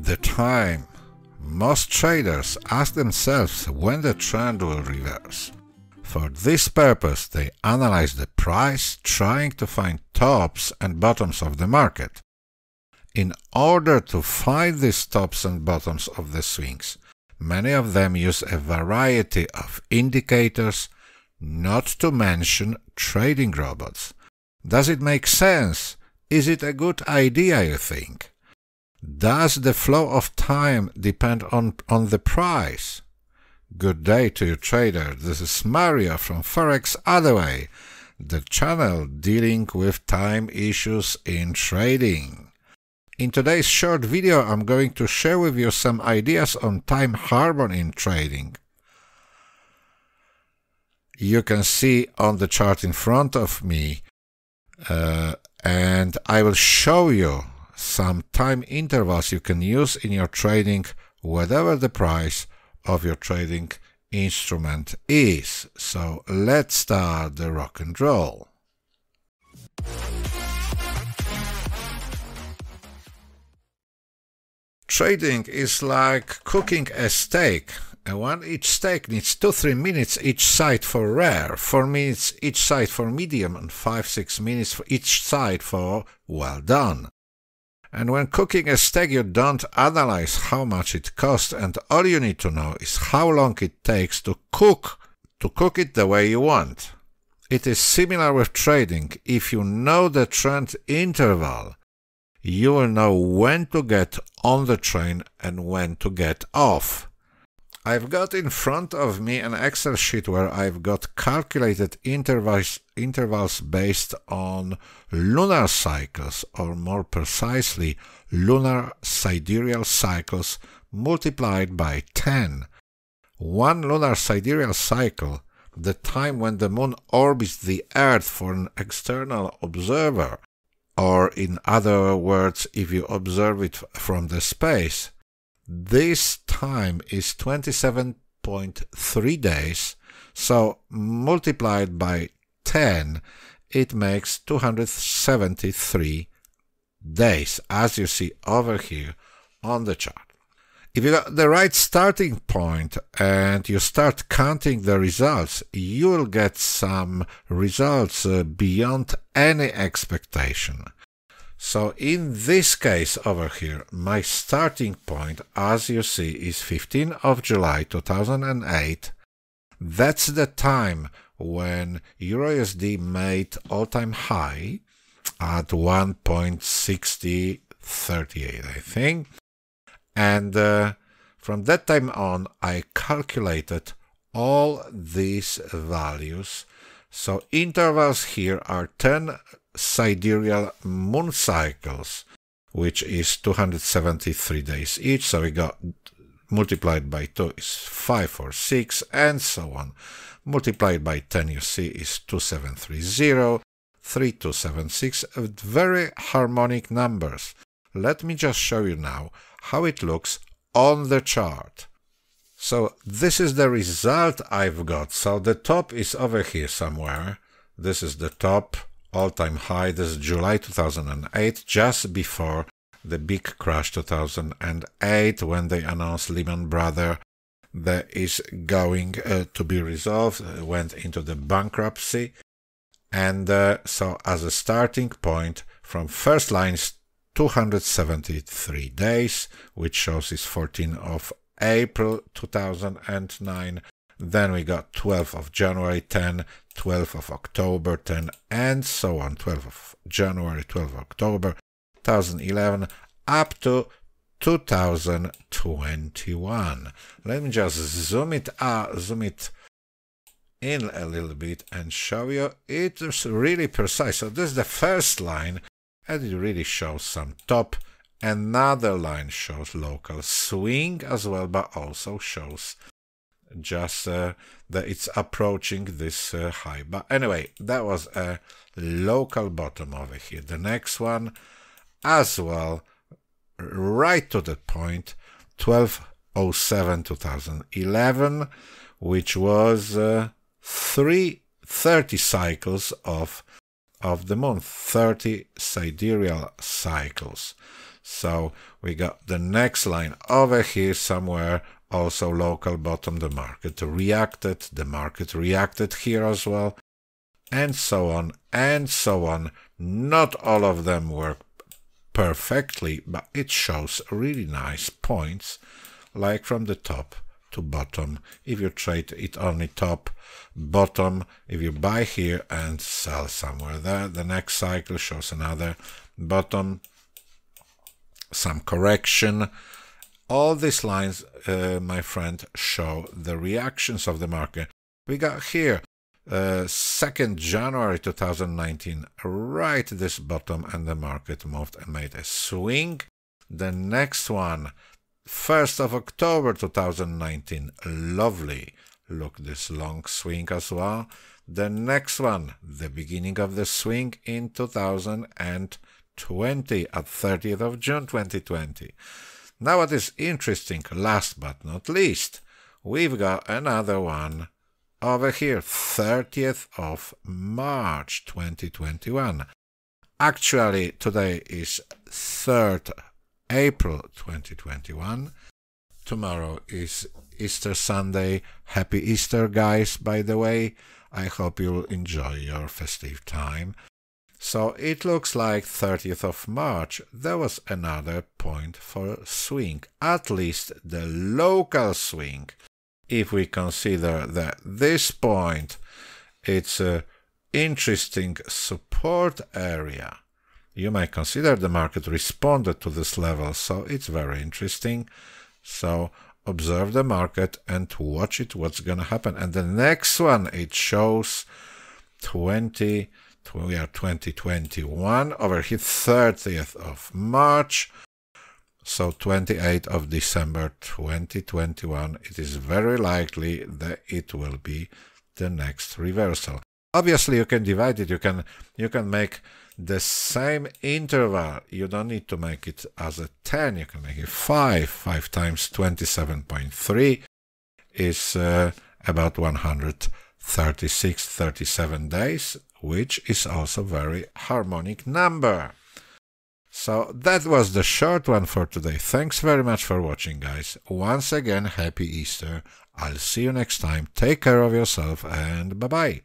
the time most traders ask themselves when the trend will reverse. For this purpose, they analyze the price, trying to find tops and bottoms of the market. In order to find these tops and bottoms of the swings, many of them use a variety of indicators, not to mention trading robots. Does it make sense? Is it a good idea, you think? Does the flow of time depend on, on the price? Good day to you trader, this is Mario from Forex Otherway, the channel dealing with time issues in trading. In today's short video I'm going to share with you some ideas on time harmony in trading. You can see on the chart in front of me uh, and I will show you some time intervals you can use in your trading, whatever the price of your trading instrument is. So let's start the rock and roll. Trading is like cooking a steak. and One each steak needs 2-3 minutes each side for rare, 4 minutes each side for medium and 5-6 minutes for each side for well done. And when cooking a steak, you don't analyze how much it costs, and all you need to know is how long it takes to cook, to cook it the way you want. It is similar with trading. If you know the trend interval, you will know when to get on the train and when to get off. I've got in front of me an Excel sheet where I've got calculated intervals, intervals based on lunar cycles, or more precisely, lunar sidereal cycles multiplied by 10. One lunar sidereal cycle, the time when the Moon orbits the Earth for an external observer, or in other words, if you observe it from the space, this time is 27.3 days, so multiplied by 10, it makes 273 days, as you see over here on the chart. If you got the right starting point and you start counting the results, you will get some results uh, beyond any expectation. So in this case over here, my starting point, as you see, is 15th of July 2008. That's the time when EURUSD made all-time high at 1.6038, I think. And uh, from that time on, I calculated all these values. So intervals here are 10 sidereal moon cycles, which is 273 days each. So we got multiplied by 2 is 5 or 6 and so on. Multiplied by 10 you see is 2730, 3276, very harmonic numbers. Let me just show you now how it looks on the chart. So this is the result I've got. So the top is over here somewhere. This is the top all-time high. This is July 2008, just before the big crash 2008 when they announced Lehman Brothers that is going uh, to be resolved, uh, went into the bankruptcy. And uh, so as a starting point from first lines 273 days, which shows is 14 of April 2009 then we got 12th of January 10, 12th of October 10, and so on. 12th of January, 12th of October 2011 up to 2021. Let me just zoom it out, uh, zoom it in a little bit and show you. It's really precise. So this is the first line and it really shows some top. Another line shows local swing as well, but also shows just uh, that it's approaching this uh, high. But anyway, that was a local bottom over here. The next one as well, right to the point, 1207 2011, which was uh, three 30 cycles of of the month, 30 sidereal cycles. So we got the next line over here somewhere also local bottom the market reacted the market reacted here as well and so on and so on not all of them work perfectly but it shows really nice points like from the top to bottom if you trade it only top bottom if you buy here and sell somewhere there the next cycle shows another bottom some correction all these lines, uh, my friend, show the reactions of the market. We got here uh, 2nd January 2019, right this bottom, and the market moved and made a swing. The next one, 1st of October 2019, lovely. Look, this long swing as well. The next one, the beginning of the swing in 2020 at 30th of June 2020. Now what is interesting, last but not least, we've got another one over here, 30th of March 2021. Actually, today is 3rd April 2021. Tomorrow is Easter Sunday. Happy Easter, guys, by the way. I hope you'll enjoy your festive time. So it looks like 30th of March, there was another point for swing, at least the local swing. If we consider that this point, it's an interesting support area. You may consider the market responded to this level, so it's very interesting. So observe the market and watch it, what's gonna happen. And the next one, it shows 20 we are 2021 over here 30th of March so 28th of December 2021 it is very likely that it will be the next reversal obviously you can divide it you can you can make the same interval you don't need to make it as a 10 you can make it 5 5 times 27.3 is uh, about 136 37 days which is also very harmonic number. So that was the short one for today. Thanks very much for watching, guys. Once again, happy Easter. I'll see you next time. Take care of yourself and bye-bye.